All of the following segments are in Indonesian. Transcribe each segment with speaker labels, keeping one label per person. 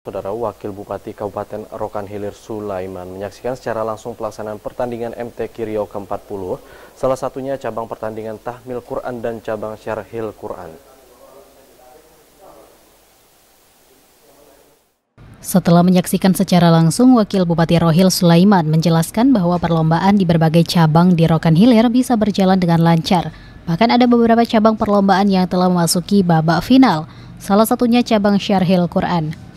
Speaker 1: Saudara Wakil Bupati Kabupaten Rokan Hilir Sulaiman menyaksikan secara langsung pelaksanaan pertandingan MT Kirio ke-40, salah satunya cabang pertandingan Tahmil Quran dan cabang Syarhil Quran.
Speaker 2: Setelah menyaksikan secara langsung, Wakil Bupati Rohil Sulaiman menjelaskan bahwa perlombaan di berbagai cabang di Rokan Hilir bisa berjalan dengan lancar. Bahkan ada beberapa cabang perlombaan yang telah memasuki babak final, salah satunya cabang Syarhil Quran.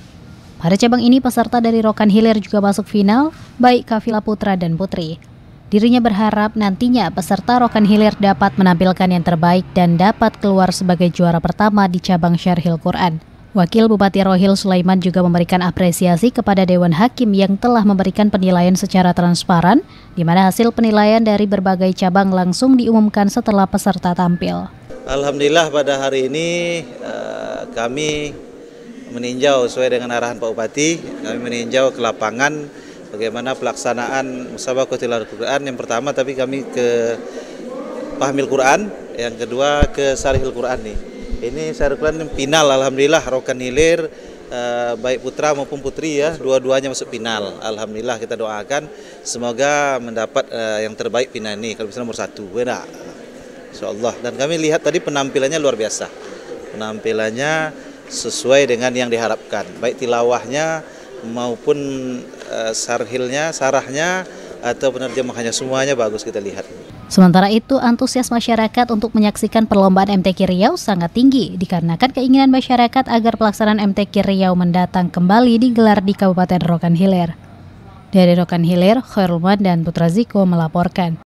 Speaker 2: Pada cabang ini, peserta dari Rokan Hilir juga masuk final, baik Kavila Putra dan Putri. Dirinya berharap nantinya peserta Rokan Hilir dapat menampilkan yang terbaik dan dapat keluar sebagai juara pertama di cabang Syarhil Quran. Wakil Bupati Rohil Sulaiman juga memberikan apresiasi kepada Dewan Hakim yang telah memberikan penilaian secara transparan, di mana hasil penilaian dari berbagai cabang langsung diumumkan setelah peserta tampil.
Speaker 3: Alhamdulillah pada hari ini eh, kami meninjau sesuai dengan arahan Pak Bupati, kami meninjau ke lapangan bagaimana pelaksanaan musabaqah tilawatil Quran yang pertama tapi kami ke Pahmil Quran, yang kedua ke Sarihil Quran nih. Ini Sarihil Quran yang final alhamdulillah rokan hilir eh, baik putra maupun putri ya, dua-duanya masuk final. Alhamdulillah kita doakan semoga mendapat eh, yang terbaik final ini kalau bisa nomor satu, benar. Insya Allah. Dan kami lihat tadi penampilannya luar biasa. Penampilannya sesuai dengan yang diharapkan baik tilawahnya maupun eh, sarhilnya sarahnya atau penerjemahannya semuanya bagus kita lihat.
Speaker 2: Sementara itu, antusias masyarakat untuk menyaksikan perlombaan MTQ Riau sangat tinggi dikarenakan keinginan masyarakat agar pelaksanaan MTQ Riau mendatang kembali digelar di Kabupaten Rokan Hilir. Dari Rokan Hilir, Khairulman dan Putra Ziko melaporkan.